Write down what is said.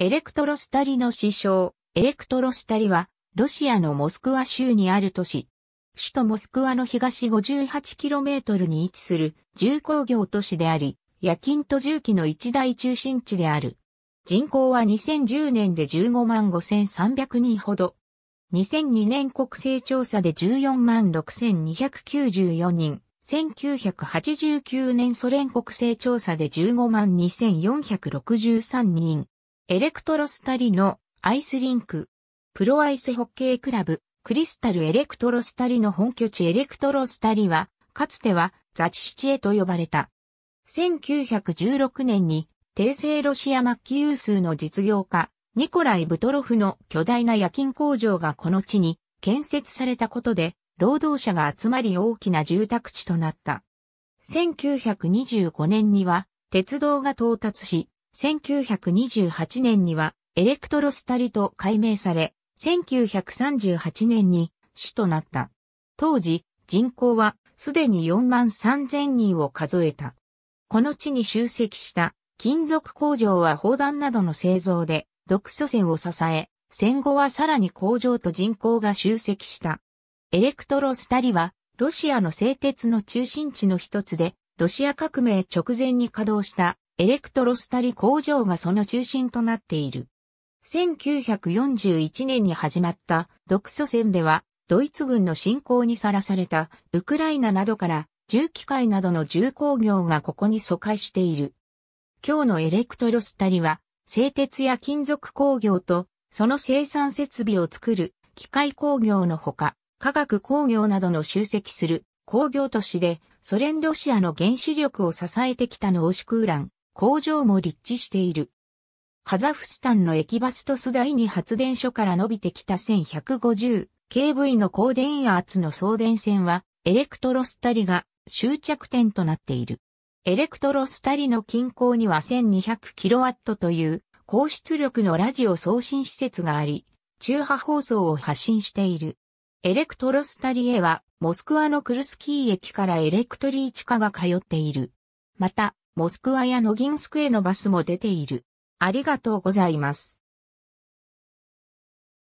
エレクトロスタリの師匠、エレクトロスタリは、ロシアのモスクワ州にある都市。首都モスクワの東 58km に位置する重工業都市であり、夜勤と重機の一大中心地である。人口は2010年で15万5300人ほど。2002年国勢調査で14万6294人。1989年ソ連国勢調査で15万2463人。エレクトロスタリのアイスリンク、プロアイスホッケークラブ、クリスタルエレクトロスタリの本拠地エレクトロスタリは、かつてはザチシチエと呼ばれた。1916年に、帝政ロシア末期有数の実業家、ニコライ・ブトロフの巨大な夜勤工場がこの地に建設されたことで、労働者が集まり大きな住宅地となった。1925年には、鉄道が到達し、1928年にはエレクトロスタリと改名され、1938年に市となった。当時、人口はすでに4万3000人を数えた。この地に集積した金属工場は砲弾などの製造で独祖線を支え、戦後はさらに工場と人口が集積した。エレクトロスタリはロシアの製鉄の中心地の一つで、ロシア革命直前に稼働したエレクトロスタリ工場がその中心となっている。1941年に始まった独ソ戦では、ドイツ軍の侵攻にさらされたウクライナなどから重機械などの重工業がここに疎開している。今日のエレクトロスタリは、製鉄や金属工業と、その生産設備を作る機械工業のほか、化学工業などの集積する工業都市で、ソ連ロシアの原子力を支えてきた濃縮ウラン、工場も立地している。カザフスタンの駅バストス第に発電所から伸びてきた 1150kV の高電圧の送電線は、エレクトロスタリが終着点となっている。エレクトロスタリの近郊には 1200kW という高出力のラジオ送信施設があり、中波放送を発信している。エレクトロスタリへは、モスクワのクルスキー駅からエレクトリーチカが通っている。また、モスクワやノギンスクへのバスも出ている。ありがとうございます。